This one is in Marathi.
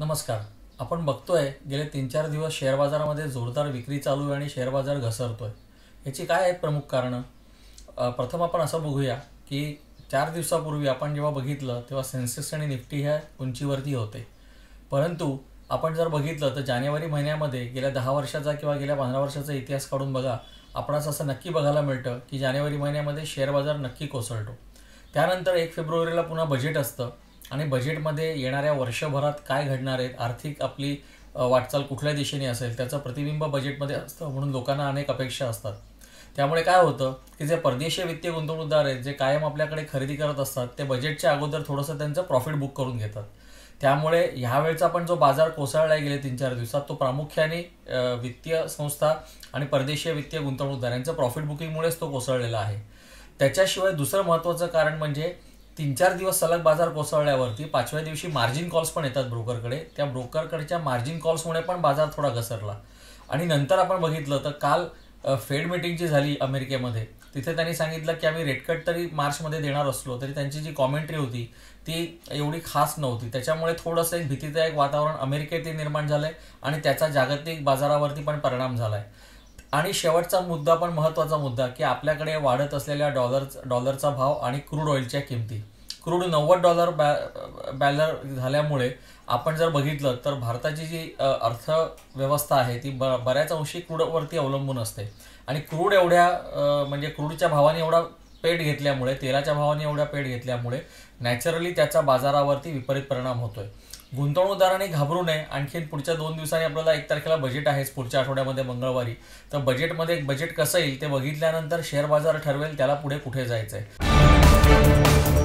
नमस्कार आपण बघतोय गेले तीन चार दिवस शेअर बाजारामध्ये जोरदार विक्री चालू आहे आणि शेअर बाजार घसरतोय याची काय आहेत प्रमुख कारणं प्रथम आपण असं बघूया की चार दिवसापूर्वी आपण जेव्हा बघितलं तेव्हा सेन्सेक्स आणि निफ्टी ह्या उंचीवरती होते परंतु आपण जर बघितलं तर जानेवारी महिन्यामध्ये गेल्या दहा वर्षाचा किंवा गेल्या पंधरा वर्षाचा इतिहास काढून बघा आपणास असं नक्की बघायला मिळतं की जानेवारी महिन्यामध्ये शेअर बाजार नक्की कोसळतो त्यानंतर एक फेब्रुवारीला पुन्हा बजेट असतं आणि बजेटमध्ये येणाऱ्या वर्षभरात काय घडणार आहेत आर्थिक आपली वाटचाल कुठल्या दिशेने असेल त्याचं प्रतिबिंब बजेटमध्ये असतं म्हणून लोकांना अनेक अपेक्षा असतात त्यामुळे काय होतं की जे परदेशी वित्तीय गुंतवणूकदार आहेत जे कायम आपल्याकडे खरेदी करत असतात ते बजेटच्या अगोदर थोडंसं त्यांचं प्रॉफिट बुक करून घेतात त्यामुळे ह्यावेळचा पण जो बाजार कोसळला गेले तीन चार दिवसात तो प्रामुख्याने वित्तीय संस्था आणि परदेशीय वित्तीय गुंतवणूकदार यांचं प्रॉफिट बुकिंगमुळेच तो कोसळलेला आहे त्याच्याशिवाय दुसरं महत्त्वाचं कारण म्हणजे तीन चार दिवस सलग बाजार कोसळल्यावरती पाचव्या दिवशी मार्जिन कॉल्स पण येतात ब्रोकरकडे त्या ब्रोकरकडच्या मार्जिन कॉल्समुळे पण बाजार थोडा घसरला आणि नंतर आपण बघितलं तर काल फेड मिटिंग जी झाली अमेरिकेमध्ये तिथे त्यांनी सांगितलं की आम्ही रेटकट तरी मार्चमध्ये देणार असलो तरी त्यांची जी कॉमेंट्री होती ती एवढी खास नव्हती त्याच्यामुळे थोडंसं एक भीतीदायक वातावरण अमेरिकेतही निर्माण झालं आणि त्याचा जागतिक बाजारावरती पण परिणाम झाला आणि शेवटचा मुद्दा पण महत्त्वाचा मुद्दा की आपल्याकडे वाढत असलेल्या डॉलर डॉलरचा भाव आणि क्रूड ऑइलच्या किमती क्रूड नव्वद डॉलर बॅ बॅलर झाल्यामुळे आपण जर बघितलं तर भारताची जी अर्थव्यवस्था आहे ती ब बऱ्याच अंशी क्रूडवरती अवलंबून असते आणि क्रूड एवढ्या म्हणजे क्रूडच्या भावाने एवढा पेट घेतल्यामुळे तेलाच्या भावाने एवढा पेट घेतल्यामुळे नॅचरली त्याचा बाजारावरती विपरीत परिणाम होतोय गुंतवणूकदारांनी घाबरू नये आणखीन पुढच्या दोन दिवसांनी आपल्याला एक तारखेला बजेट आहेच पुढच्या आठवड्यामध्ये मंगळवारी तर बजेटमध्ये बजेट कसं येईल ते बघितल्यानंतर शेअर बाजार ठरवेल त्याला पुढे कुठे जायचंय